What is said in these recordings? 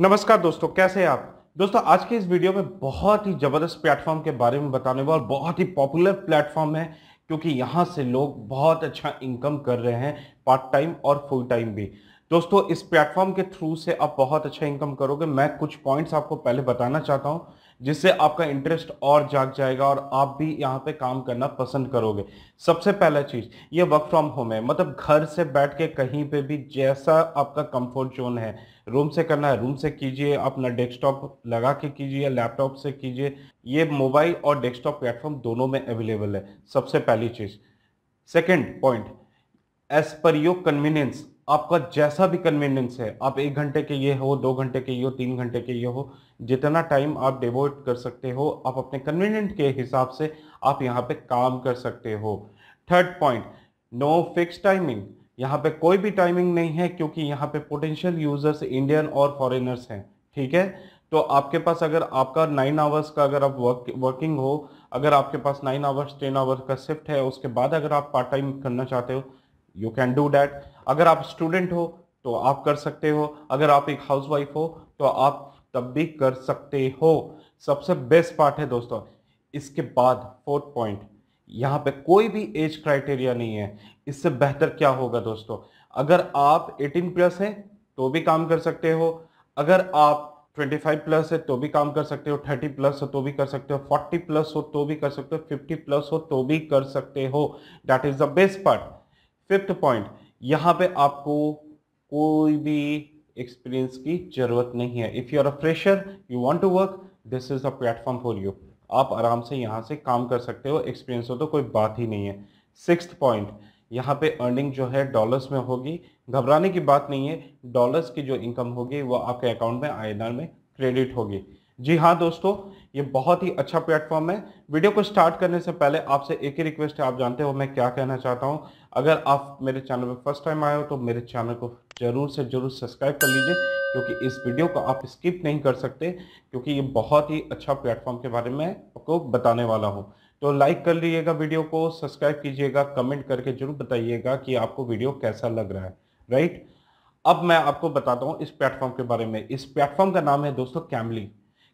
नमस्कार दोस्तों कैसे हैं आप दोस्तों आज के इस वीडियो में बहुत ही ज़बरदस्त प्लेटफॉर्म के बारे में बताने वाला और बहुत ही पॉपुलर प्लेटफॉर्म है क्योंकि यहाँ से लोग बहुत अच्छा इनकम कर रहे हैं पार्ट टाइम और फुल टाइम भी दोस्तों इस प्लेटफॉर्म के थ्रू से आप बहुत अच्छा इनकम करोगे मैं कुछ पॉइंट्स आपको पहले बताना चाहता हूँ जिससे आपका इंटरेस्ट और जाग जाएगा और आप भी यहाँ पे काम करना पसंद करोगे सबसे पहला चीज़ ये वर्क फ्रॉम होम है मतलब घर से बैठ के कहीं पे भी जैसा आपका कंफर्ट जोन है रूम से करना है रूम से कीजिए अपना डेस्कटॉप लगा के कीजिए लैपटॉप से कीजिए ये मोबाइल और डेस्कटॉप प्लेटफॉर्म दोनों में अवेलेबल है सबसे पहली चीज़ second point as per your convenience आपका जैसा भी कन्वीनियंस है आप एक घंटे के ये हो दो घंटे के ये हो तीन घंटे के ये हो जितना टाइम आप डिवोट कर सकते हो आप अपने कन्वीनियंट के हिसाब से आप यहाँ पे काम कर सकते हो third point no fix timing यहाँ पे कोई भी टाइमिंग नहीं है क्योंकि यहाँ पे पोटेंशियल यूजर्स इंडियन और फॉरेनर्स हैं ठीक है तो आपके पास अगर आपका नाइन आवर्स का अगर आप वर्क वर्किंग हो अगर आपके पास नाइन आवर्स टेन आवर्स का शिफ्ट है उसके बाद अगर आप पार्ट टाइम करना चाहते हो यू कैन डू डैट अगर आप स्टूडेंट हो तो आप कर सकते हो अगर आप एक हाउसवाइफ हो तो आप तब भी कर सकते हो सबसे बेस्ट पार्ट है दोस्तों इसके बाद फोर्थ पॉइंट यहाँ पे कोई भी एज क्राइटेरिया नहीं है इससे बेहतर क्या होगा दोस्तों अगर आप 18 प्लस हैं तो भी काम कर सकते हो अगर आप 25 प्लस है तो भी काम कर सकते हो 30 प्लस हो तो भी कर सकते हो 40 प्लस हो तो भी कर सकते हो 50 प्लस हो तो भी कर सकते हो that is the best part fifth point यहाँ पे आपको कोई भी एक्सपीरियंस की ज़रूरत नहीं है if you are a fresher you want to work this is a platform for you आप आराम से यहाँ से काम कर सकते हो एक्सपीरियंस हो तो कोई बात ही नहीं है सिक्स पॉइंट यहाँ पे अर्निंग जो है डॉलर्स में होगी घबराने की बात नहीं है डॉलर्स की जो इनकम होगी वो आपके अकाउंट में आई में क्रेडिट होगी जी हाँ दोस्तों ये बहुत ही अच्छा प्लेटफॉर्म है वीडियो को स्टार्ट करने से पहले आपसे एक ही रिक्वेस्ट है आप जानते हो मैं क्या कहना चाहता हूँ अगर आप मेरे चैनल में फर्स्ट टाइम आए हो तो मेरे चैनल को जरूर से जरूर सब्सक्राइब कर लीजिए क्योंकि इस वीडियो को आप स्किप नहीं कर सकते क्योंकि ये बहुत ही अच्छा प्लेटफॉर्म के बारे में आपको बताने वाला हूँ तो लाइक कर लीजिएगा वीडियो को सब्सक्राइब कीजिएगा कमेंट करके जरूर बताइएगा कि आपको वीडियो कैसा लग रहा है राइट अब मैं आपको बताता हूँ इस प्लेटफॉर्म के बारे में इस प्लेटफॉर्म का नाम है दोस्तों कैमली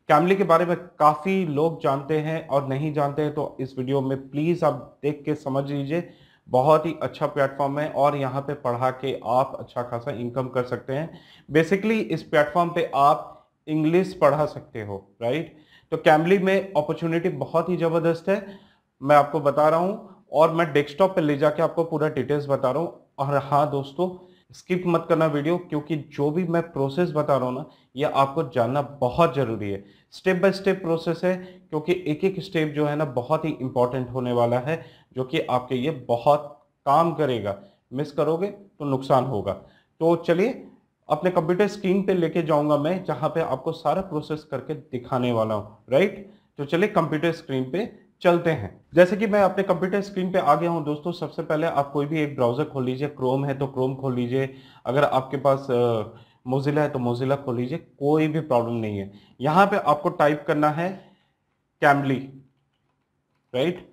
कैमली के बारे में काफ़ी लोग जानते हैं और नहीं जानते हैं तो इस वीडियो में प्लीज़ आप देख के समझ लीजिए बहुत ही अच्छा प्लेटफॉर्म है और यहाँ पे पढ़ा के आप अच्छा खासा इनकम कर सकते हैं बेसिकली इस प्लेटफॉर्म पे आप इंग्लिश पढ़ा सकते हो राइट तो कैमली में अपॉर्चुनिटी बहुत ही ज़बरदस्त है मैं आपको बता रहा हूँ और मैं डेस्कटॉप पे ले जाके आपको पूरा डिटेल्स बता रहा हूँ और हाँ दोस्तों स्किप मत करना वीडियो क्योंकि जो भी मैं प्रोसेस बता रहा हूँ ना ये आपको जानना बहुत ज़रूरी है स्टेप बाय स्टेप प्रोसेस है क्योंकि एक एक स्टेप जो है ना बहुत ही इंपॉर्टेंट होने वाला है जो कि आपके लिए बहुत काम करेगा मिस करोगे तो नुकसान होगा तो चलिए अपने कंप्यूटर स्क्रीन पे लेके जाऊंगा मैं जहाँ पे आपको सारा प्रोसेस करके दिखाने वाला हूँ राइट तो चलिए कंप्यूटर स्क्रीन पे चलते हैं जैसे कि मैं अपने कंप्यूटर स्क्रीन पे आ गया हूँ दोस्तों सबसे पहले आप कोई भी एक ब्राउज़र खोल लीजिए क्रोम है तो क्रोम खोल लीजिए अगर आपके पास मोजिला है तो मोजिला खोल लीजिए कोई भी प्रॉब्लम नहीं है यहाँ पे आपको टाइप करना है कैमली राइट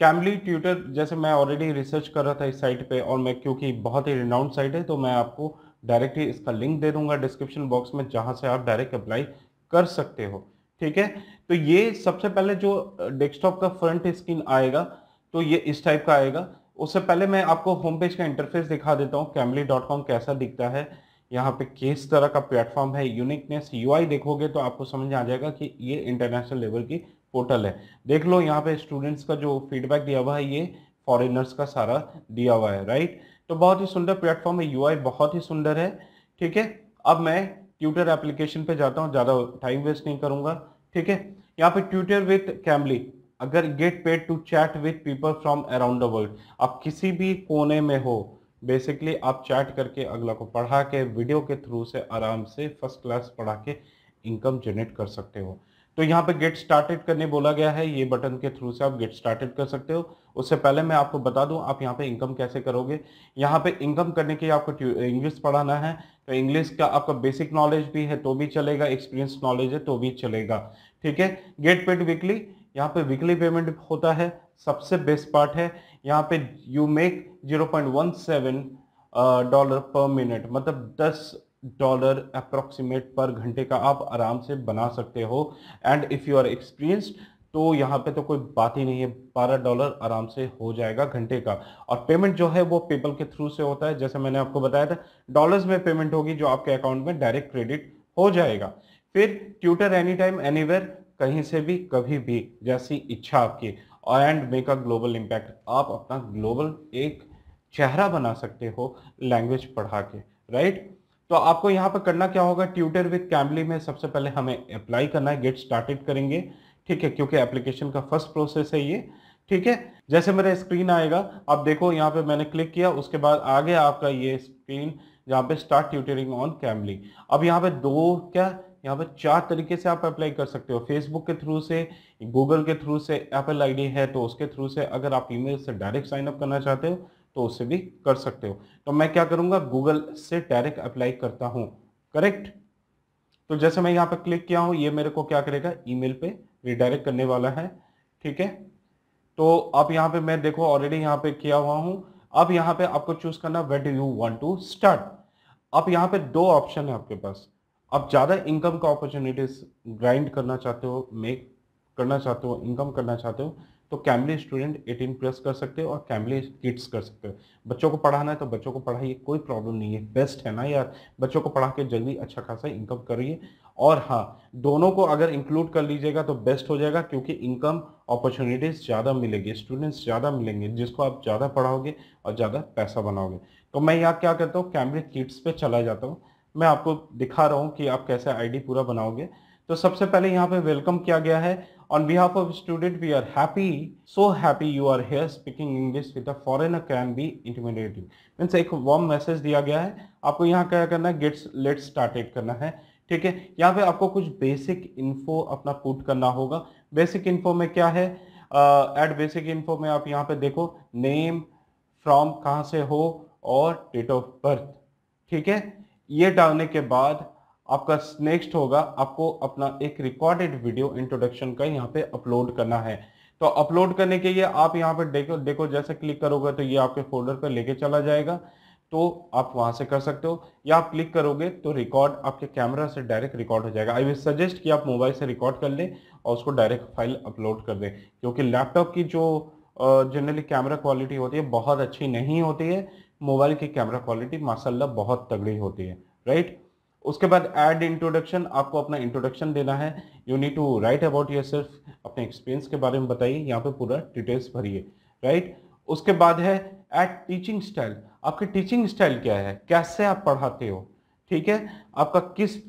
कैमली ट्यूटर जैसे मैं ऑलरेडी रिसर्च कर रहा था इस साइट पर और मैं क्योंकि बहुत ही रिनाउंड साइट है तो मैं आपको डायरेक्टली इसका लिंक दे दूंगा डिस्क्रिप्शन बॉक्स में जहाँ से आप डायरेक्ट अप्लाई कर सकते हो ठीक है तो ये सबसे पहले जो डेस्कटॉप का फ्रंट स्क्रीन आएगा तो ये इस टाइप का आएगा उससे पहले मैं आपको होम पेज का इंटरफेस दिखा देता हूँ कैमली डॉट कॉम कैसा दिखता है यहाँ पे किस तरह का प्लेटफॉर्म है यूनिकनेस यूआई देखोगे तो आपको समझ आ जाएगा कि ये इंटरनेशनल लेवल की पोर्टल है देख लो यहाँ पे स्टूडेंट्स का जो फीडबैक दिया हुआ है ये फॉरेनर्स का सारा दिया हुआ है राइट तो बहुत ही सुंदर प्लेटफॉर्म है यूआई बहुत ही सुंदर है ठीक है अब मैं ट्यूटर एप्लीकेशन पे जाता हूँ ज़्यादा टाइम वेस्ट नहीं करूँगा ठीक है यहाँ पे ट्यूटर विथ कैमली अगर get paid to chat with people from around the world आप किसी भी कोने में हो बेसिकली आप चैट करके अगला को पढ़ा के वीडियो के थ्रू से आराम से फर्स्ट क्लास पढ़ा के इनकम जनरेट कर सकते हो तो यहाँ पे गेट स्टार्टेड करने बोला गया है ये बटन के थ्रू से आप गेट स्टार्टेड कर सकते हो उससे पहले मैं आपको बता दूं आप यहाँ पे इनकम कैसे करोगे यहाँ पे इनकम करने के लिए आपको इंग्लिश पढ़ाना है तो इंग्लिश का आपका बेसिक नॉलेज भी है तो भी चलेगा एक्सपीरियंस नॉलेज है तो भी चलेगा ठीक है गेट पेड वीकली यहाँ पे वीकली पेमेंट होता है सबसे बेस्ट पार्ट है यहाँ पे you make 0.17 dollar per minute मतलब 10 डॉलर अप्रोक्सीमेट पर घंटे का आप आराम से बना सकते हो and if you are experienced तो यहाँ पे तो कोई बात ही नहीं है बारह डॉलर आराम से हो जाएगा घंटे का और पेमेंट जो है वो पेपल के थ्रू से होता है जैसे मैंने आपको बताया था डॉलर्स में पेमेंट होगी जो आपके अकाउंट में डायरेक्ट क्रेडिट हो जाएगा फिर ट्यूटर एनी टाइम एनीवेयर कहीं से भी कभी भी जैसी इच्छा आपकी and make a global impact आप अपना ग्लोबल एक चेहरा बना सकते हो लैंग्वेज पढ़ा के राइट तो आपको यहाँ पर करना क्या होगा ट्यूटर विथ कैमली में सबसे पहले हमें अप्लाई करना है गेट स्टार्टेड करेंगे ठीक है क्योंकि एप्लीकेशन का फर्स्ट प्रोसेस है ये ठीक है जैसे मेरा स्क्रीन आएगा आप देखो यहाँ पे मैंने क्लिक किया उसके बाद आगे आपका ये स्क्रीन जहाँ पे स्टार्ट ट्यूटरिंग ऑन कैमली अब यहाँ पे दो क्या यहाँ पे चार तरीके से आप अप्लाई कर सकते हो फेसबुक के थ्रू से गूगल के थ्रू से एप्पल आई है तो उसके थ्रू से अगर आप ईमेल से डायरेक्ट साइन अप करना चाहते हो तो उससे भी कर सकते हो तो मैं क्या करूँगा गूगल से डायरेक्ट अप्लाई करता हूँ करेक्ट तो जैसे मैं यहाँ पर क्लिक किया हूँ ये मेरे को क्या करेगा ईमेल पे रिडायरेक्ट करने वाला है ठीक है तो आप यहाँ पे मैं देखो ऑलरेडी यहाँ पे किया हुआ हूँ अब यहाँ पे आपको चूज करना what do you want to start अब यहाँ पे दो ऑप्शन है आपके पास आप ज़्यादा इनकम का अपॉर्चुनिटीज ग्राइंड करना चाहते हो मेक करना चाहते हो इनकम करना चाहते हो तो कैमली स्टूडेंट 18 प्लस कर सकते हो और कैमली किड्स कर सकते हो बच्चों को पढ़ाना है तो बच्चों को पढ़ाइए कोई प्रॉब्लम नहीं है बेस्ट है ना यार बच्चों को पढ़ा के जल्दी अच्छा खासा इनकम करिए और हाँ दोनों को अगर इंक्लूड कर लीजिएगा तो बेस्ट हो जाएगा क्योंकि इनकम अपॉर्चुनिटीज़ ज़्यादा मिलेगी स्टूडेंट्स ज़्यादा मिलेंगे जिसको आप ज़्यादा पढ़ाओगे और ज़्यादा पैसा बनाओगे तो मैं यहाँ क्या करता हूँ कैमरे किट्स पे चला जाता हूँ मैं आपको दिखा रहा हूँ कि आप कैसे आईडी पूरा बनाओगे तो सबसे पहले यहाँ पे वेलकम किया गया है On behalf of student, we are happy, so happy you are here. Speaking English with a foreigner can be intimidating. Means एक वार्म मैसेज दिया गया है आपको यहाँ क्या करना है गेट्स लेट स्टार्टेड करना है ठीक है यहाँ पे आपको कुछ बेसिक इन्फो अपना पुट करना होगा बेसिक इन्फो में क्या है एट बेसिक इन्फो में आप यहाँ पे देखो नेम फ्रॉम कहाँ से हो और डेट ऑफ बर्थ ठीक है ये डालने के बाद आपका नेक्स्ट होगा आपको अपना एक रिकॉर्डेड वीडियो इंट्रोडक्शन का यहाँ पे अपलोड करना है तो अपलोड करने के लिए आप यहाँ पे देखो देखो जैसे क्लिक करोगे तो ये आपके फोल्डर पर लेके चला जाएगा तो आप वहाँ से कर सकते हो या आप क्लिक करोगे तो रिकॉर्ड आपके कैमरा से डायरेक्ट रिकॉर्ड हो जाएगा आई विल सजेस्ट कि आप मोबाइल से रिकॉर्ड कर लें और उसको डायरेक्ट फाइल अपलोड कर दें क्योंकि लैपटॉप की जो जनरली कैमरा क्वालिटी होती है बहुत अच्छी नहीं होती है मोबाइल की कैमरा क्वालिटी माशाला बहुत तगड़ी होती है राइट उसके बाद एड इंट्रोडक्शन आपको अपना इंट्रोडक्शन देना है you need to write about yourself अपने एक्सपीरियंस के बारे में बताइए यहाँ पे पूरा डिटेल्स भरिए राइट उसके बाद है एट टीचिंग स्टाइल आपकी टीचिंग स्टाइल क्या है कैसे आप पढ़ाते हो ठीक है आपका किस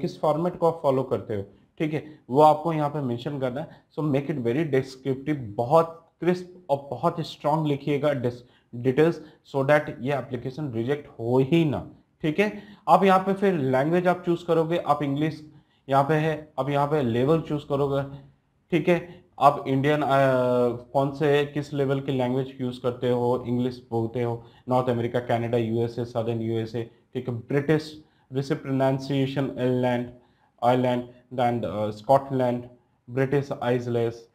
किस फॉर्मेट को आप फॉलो करते हो ठीक है वो आपको यहाँ पे मेंशन करना है so make it very descriptive बहुत क्रिस्प और बहुत स्ट्रांग लिखिएगा डिटेल्स सो डैट ये एप्लीकेशन रिजेक्ट हो ही ना ठीक है आप यहाँ पे फिर लैंग्वेज आप चूज़ करोगे आप इंग्लिश यहाँ पे है आप यहाँ पे लेवल चूज़ करोगे ठीक है आप इंडियन कौन से किस लेवल की लैंग्वेज यूज़ करते हो इंग्लिश बोलते हो North America Canada USA Southern USA ठीक है ब्रिटिश जैसे pronunciation Ireland Ireland and Scotland British isles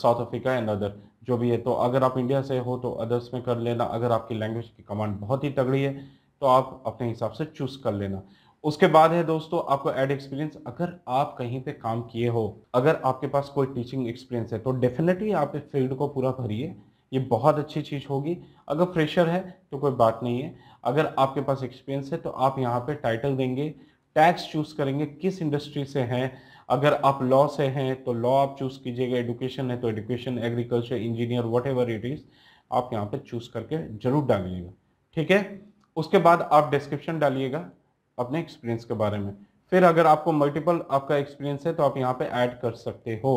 South Africa and other जो भी है तो अगर आप इंडिया से हो तो अदर्स में कर लेना अगर आपकी लैंग्वेज की कमांड बहुत ही तगड़ी है तो आप अपने हिसाब से चूज कर लेना उसके बाद है दोस्तों आपको एड एक्सपीरियंस अगर आप कहीं पे काम किए हो अगर आपके पास कोई टीचिंग एक्सपीरियंस है तो डेफिनेटली आप इस फील्ड को पूरा भरिए ये बहुत अच्छी चीज़ होगी अगर फ्रेशर है तो कोई बात नहीं है अगर आपके पास एक्सपीरियंस है तो आप यहाँ पे टाइटल देंगे टैक्स चूज़ करेंगे किस इंडस्ट्री से हैं अगर आप लॉ से हैं तो लॉ आप चूज़ कीजिएगा एडुकेशन है तो education agriculture engineer what it is आप यहाँ पर चूज़ करके ज़रूर डालिएगा ठीक है उसके बाद आप डिस्क्रिप्शन डालिएगा अपने एक्सपीरियंस के बारे में फिर अगर आपको मल्टीपल आपका एक्सपीरियंस है तो आप यहाँ पे ऐड कर सकते हो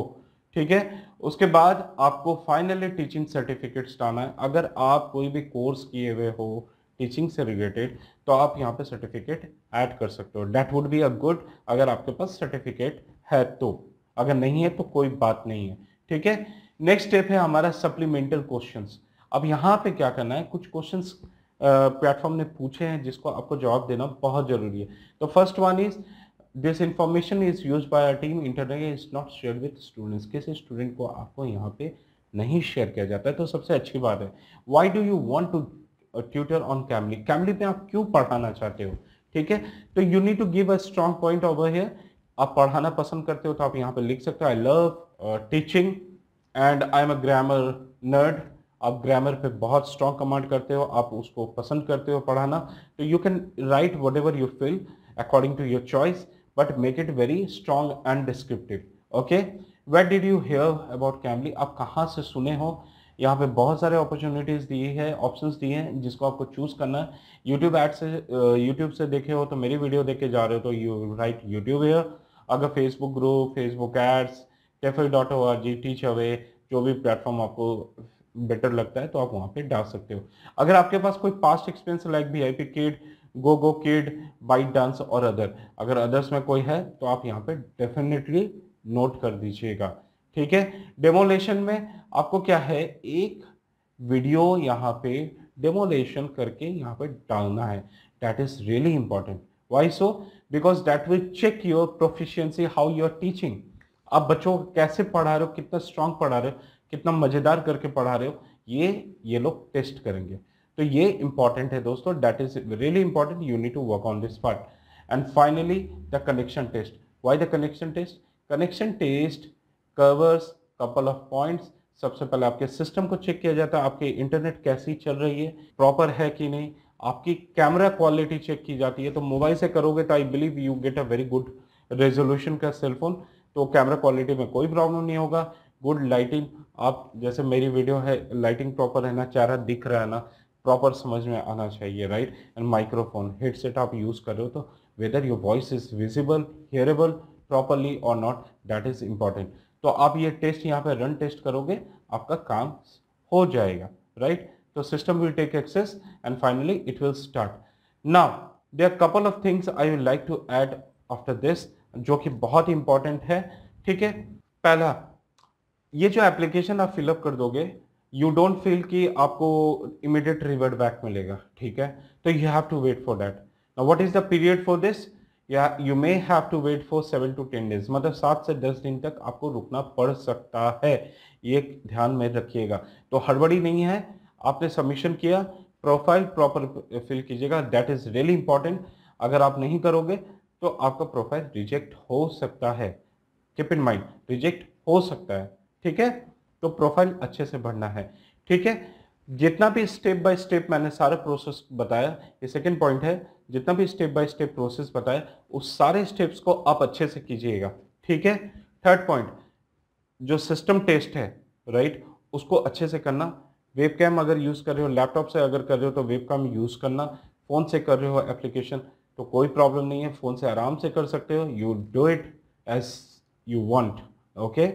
ठीक है उसके बाद आपको फाइनली टीचिंग सर्टिफिकेट्स डालना है अगर आप कोई भी कोर्स किए हुए हो टीचिंग से रिलेटेड तो आप यहाँ पे सर्टिफिकेट ऐड कर सकते हो that would be a good अगर आपके पास सर्टिफिकेट है तो अगर नहीं है तो कोई बात नहीं है ठीक है नेक्स्ट स्टेप है हमारा सप्लीमेंटल क्वेश्चन अब यहाँ पे क्या करना है कुछ क्वेश्चन प्लेटफॉर्म ने पूछे हैं जिसको आपको जवाब देना बहुत ज़रूरी है तो first one is this information is use by a team internet is not share with students किसी स्टूडेंट को आपको यहाँ पे नहीं शेयर किया जाता है तो सबसे अच्छी बात है why do you want to tutor on Cambly Cambly में आप क्यों पढ़ाना चाहते हो ठीक है तो you need to give a strong point of here आप पढ़ाना पसंद करते हो तो आप यहाँ पे लिख सकते हो I love teaching and I am a grammar nerd आप ग्रामर पे बहुत स्ट्रॉन्ग कमांड करते हो आप उसको पसंद करते हो पढ़ाना तो you can write whatever you feel according to your choice but make it very strong and descriptive okay what did you hear about Cambly आप कहाँ से सुने हो यहाँ पे बहुत सारे अपॉर्चुनिटीज़ दिए हैं ऑप्शंस दिए हैं जिसको आपको चूज़ करना है यूट्यूब ऐड से यूट्यूब से देखे हो तो मेरी वीडियो देख के जा रहे हो तो यू राइट यूट्यूब हेयर अगर Facebook group Facebook ads cafe dot O R G teach away जो भी प्लेटफॉर्म आपको बेटर लगता है तो आप वहाँ पे डाल सकते हो अगर आपके पास कोई past experience like V I P Kid Go Go Kid ByteDance और अदर अगर अदर्स में कोई है तो आप यहाँ पे डेफिनेटली नोट कर दीजिएगा ठीक है डेमोलेशन में आपको क्या है एक वीडियो यहाँ पे डेमोलेशन करके यहाँ पे डालना है that is really important why so because that will check your proficiency how you are teaching आप बच्चों को कैसे पढ़ा रहे हो कितना स्ट्रांग पढ़ा रहे हो कितना मज़ेदार करके पढ़ा रहे हो ये ये लोग टेस्ट करेंगे तो ये इंपॉर्टेंट है दोस्तों that is really important you need to work on this part and finally the connection test why the connection test connection test covers couple of points सबसे पहले आपके सिस्टम को चेक किया जाता है आपके इंटरनेट कैसी चल रही है प्रॉपर है कि नहीं आपकी कैमरा क्वालिटी चेक की जाती है तो मोबाइल से करोगे तो I believe you get a very good resolution का सेलफोन तो कैमरा क्वालिटी में कोई प्रॉब्लम नहीं होगा गुड लाइटिंग आप जैसे मेरी वीडियो है लाइटिंग प्रॉपर है ना चेहरा दिख रहा है ना प्रॉपर समझ में आना चाहिए राइट एंड माइक्रोफोन हेडसेट आप यूज़ कर रहे हो तो whether your voice is visible hearable properly और नॉट दैट इज़ इम्पॉर्टेंट तो आप ये टेस्ट यहाँ पे रन टेस्ट करोगे आपका काम हो जाएगा राइट तो system will take access and finally it will start ना they are couple of things I would like to add after this जो कि बहुत इंपॉर्टेंट है ठीक है पहला ये जो एप्लीकेशन आप फिलअप कर दोगे यू डोंट फील कि आपको इमिडिएट रिवर्ट बैक मिलेगा ठीक है तो you have to wait for that what is the period for this या you may have to wait for seven to ten days मतलब सात से दस दिन तक आपको रुकना पड़ सकता है ये ध्यान में रखिएगा तो हड़बड़ी नहीं है आपने सबमिशन किया प्रोफाइल प्रॉपर फिल कीजिएगा दैट इज़ रियली इंपॉर्टेंट अगर आप नहीं करोगे तो आपका प्रोफाइल रिजेक्ट हो सकता है कीप इन माइंड रिजेक्ट हो सकता है ठीक है तो प्रोफाइल अच्छे से भरना है ठीक है जितना भी स्टेप बाय स्टेप मैंने सारा प्रोसेस बताया ये सेकंड पॉइंट है जितना भी स्टेप बाय स्टेप प्रोसेस बताया उस सारे स्टेप्स को आप अच्छे से कीजिएगा ठीक है थर्ड पॉइंट जो सिस्टम टेस्ट है राइट उसको अच्छे से करना वेब कैम अगर यूज़ कर रहे हो लैपटॉप से अगर कर रहे हो तो वेब कैम यूज़ करना फ़ोन से कर रहे हो एप्लीकेशन तो कोई प्रॉब्लम नहीं है फ़ोन से आराम से कर सकते हो you do it as you want okay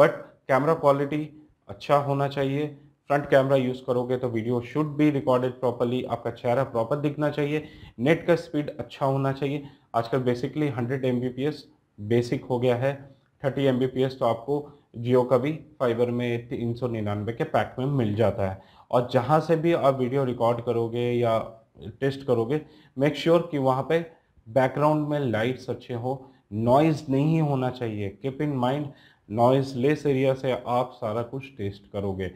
but camera quality अच्छा होना चाहिए फ्रंट कैमरा यूज़ करोगे तो video should be recorded properly आपका चेहरा प्रॉपर दिखना चाहिए नेट का स्पीड अच्छा होना चाहिए आजकल बेसिकली 100 एम बेसिक हो गया है 30 एम तो आपको जियो का भी फाइबर में तीन सौ निन्यानवे के पैक में मिल जाता है और जहाँ से भी आप वीडियो रिकॉर्ड करोगे या टेस्ट करोगे मेक श्योर sure कि वहाँ पे बैकग्राउंड में लाइट्स अच्छे हो नॉइज़ नहीं होना चाहिए keep in mind noiseless area से आप सारा कुछ टेस्ट करोगे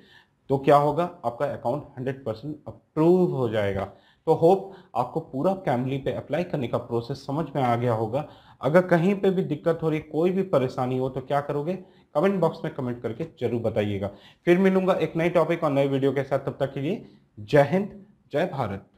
तो क्या होगा आपका अकाउंट 100 परसेंट अप्रूव हो जाएगा तो होप आपको पूरा कैमली पे अप्लाई करने का प्रोसेस समझ में आ गया होगा अगर कहीं पे भी दिक्कत हो रही कोई भी परेशानी हो तो क्या करोगे कमेंट बॉक्स में कमेंट करके जरूर बताइएगा फिर मिलूंगा एक नए टॉपिक और नए वीडियो के साथ तब तक के लिए जय हिंद जय भारत